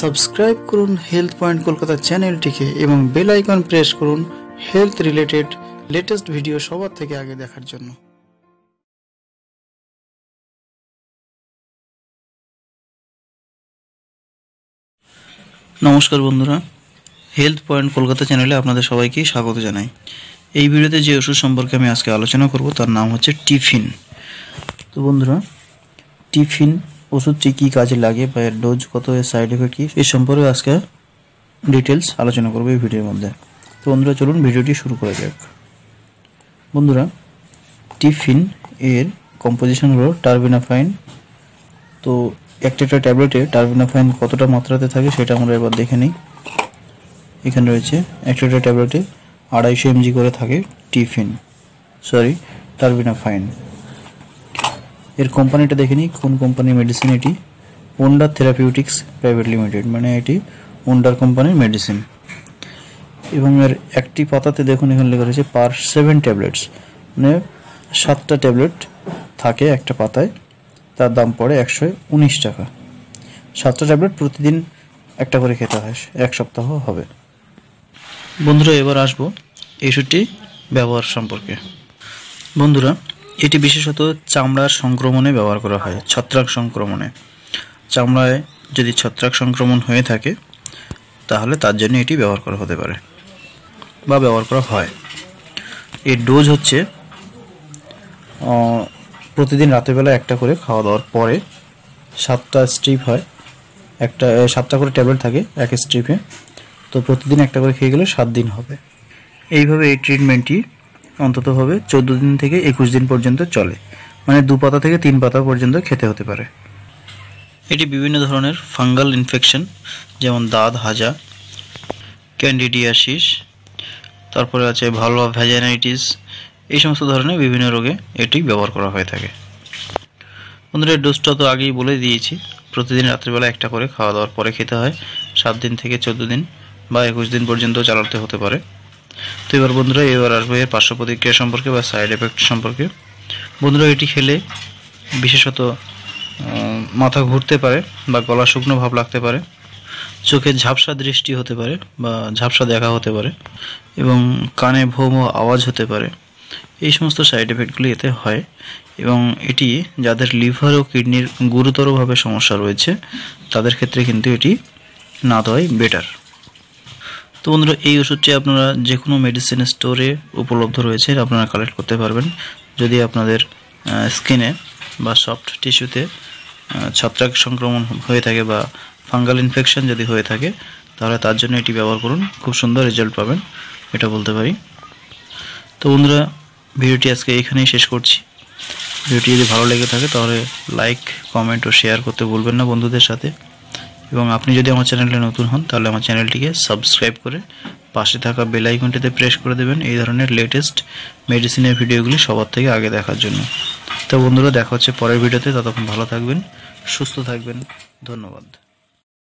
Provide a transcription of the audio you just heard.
subscribe করুন health point Kolkata চ্যানেলটিকে এবং বেল আইকন প্রেস করুন হেলথ রিলেটেড লেটেস্ট ভিডিও সবার থেকে আগে দেখার জন্য নমস্কার বন্ধুরা হেলথ পয়েন্ট কলকাতা চ্যানেলে আপনাদের সবাইকে স্বাগত জানাই এই ভিডিওতে যে ওষুধ সম্পর্কে আমি আজকে আলোচনা করব তার নাম হচ্ছে টিফিন তো বন্ধুরা টিফিন ওষুধটি কী কাজে লাগে বা এর ডোজ কত এর সাইড এফেক্ট কী এ সম্পর্কে আজকে ডিটেলস আলোচনা করবো এই ভিডিওর মধ্যে তো বন্ধুরা চলুন ভিডিওটি শুরু করা যাক বন্ধুরা টিফিন এর কম্পোজিশন হলো টার্বিনাফাইন তো একটা একটা ট্যাবলেটে টার্বিনাফাইন কতটা মাত্রাতে থাকে সেটা আমরা এবার দেখে নিই এখানে রয়েছে একটা ট্যাবলেটে আড়াইশো এমজি করে থাকে টিফিন সরি টার্বিনাফাইন এর কোম্পানিটা দেখে নিই কোন কোম্পানির মেডিসিন এটি ওন্ডার থেরাপিউটিক্স প্রাইভেট লিমিটেড মানে এটি ওন্ডার কোম্পানির মেডিসিন এবং এর একটি পাতাতে দেখুন এখানে লেখা রয়েছে পার সেভেন ট্যাবলেটস মানে সাতটা ট্যাবলেট থাকে একটা পাতায় তার দাম পড়ে একশো উনিশ টাকা সাতটা ট্যাবলেট প্রতিদিন একটা করে খেতে হয় এক সপ্তাহ হবে বন্ধুরা এবার আসবো এই ব্যবহার সম্পর্কে বন্ধুরা এটি বিশেষত চামড়ার সংক্রমণে ব্যবহার করা হয় ছত্রাক সংক্রমণে চামড়ায় যদি ছত্রাক সংক্রমণ হয়ে থাকে তাহলে তার জন্য এটি ব্যবহার করা হতে পারে বা ব্যবহার করা হয় এর ডোজ হচ্ছে প্রতিদিন রাতেরবেলা একটা করে খাওয়া দাওয়ার পরে সাতটা স্ট্রিপ হয় একটা সাতটা করে ট্যাবলেট থাকে এক স্ট্রিপে তো প্রতিদিন একটা করে খেয়ে গেলে সাত দিন হবে এইভাবে এই ট্রিটমেন্টটি অন্তত হবে চোদ্দ দিন থেকে একুশ দিন পর্যন্ত চলে মানে দু পাতা থেকে তিন পাতা পর্যন্ত খেতে হতে পারে এটি বিভিন্ন ধরনের ফাঙ্গাল ইনফেকশন যেমন দাঁত হাজা ক্যান্ডিডিয়াসিস তারপরে আছে ভালো ভ্যাজানাইটিস এই সমস্ত ধরনের বিভিন্ন রোগে এটি ব্যবহার করা হয়ে থাকে বন্ধুরা ডোজটা তো আগেই বলে দিয়েছি প্রতিদিন রাত্রিবেলা একটা করে খাওয়া দাওয়ার পরে খেতে হয় সাত দিন থেকে চোদ্দ দিন বা একুশ দিন পর্যন্ত চালাতে হতে পারে তো এবার বন্ধুরা এবার আসবো এর পার্শ্ব প্রতিক্রিয়া সম্পর্কে বা সাইড এফেক্ট সম্পর্কে বন্ধুরা এটি খেলে বিশেষত মাথা ঘুরতে পারে বা গলা শুকনো ভাব লাগতে পারে চোখে ঝাপসা দৃষ্টি হতে পারে বা ঝাপসা দেখা হতে পারে এবং কানে ভৌম আওয়াজ হতে পারে এই সমস্ত সাইড এফেক্টগুলি এতে হয় এবং এটি যাদের লিভার ও কিডনির গুরুতরভাবে সমস্যা রয়েছে তাদের ক্ষেত্রে কিন্তু এটি না দেওয়াই বেটার তো বন্ধুরা এই ওষুধটি আপনারা যে কোনো মেডিসিন স্টোরে উপলব্ধ রয়েছে আপনারা কালেক্ট করতে পারবেন যদি আপনাদের স্কিনে বা সফট টিস্যুতে ছত্রাক সংক্রমণ হয়ে থাকে বা ফাঙ্গাল ইনফেকশন যদি হয়ে থাকে তাহলে তার জন্য এটি ব্যবহার করুন খুব সুন্দর রেজাল্ট পাবেন এটা বলতে পারি তো বন্ধুরা ভিডিওটি আজকে এখানেই শেষ করছি ভিডিওটি যদি ভালো লেগে থাকে তাহলে লাইক কমেন্ট ও শেয়ার করতে ভুলবেন না বন্ধুদের সাথে এবং আপনি যদি আমার চ্যানেলে নতুন হন তাহলে আমার চ্যানেলটিকে সাবস্ক্রাইব করে পাশে থাকা বেল আইকনটিতে প্রেস করে দেবেন এই ধরনের লেটেস্ট মেডিসিনের ভিডিওগুলি সবার থেকে আগে দেখার জন্য তো বন্ধুরা দেখা হচ্ছে পরের ভিডিওতে ততক্ষণ ভালো থাকবেন সুস্থ থাকবেন ধন্যবাদ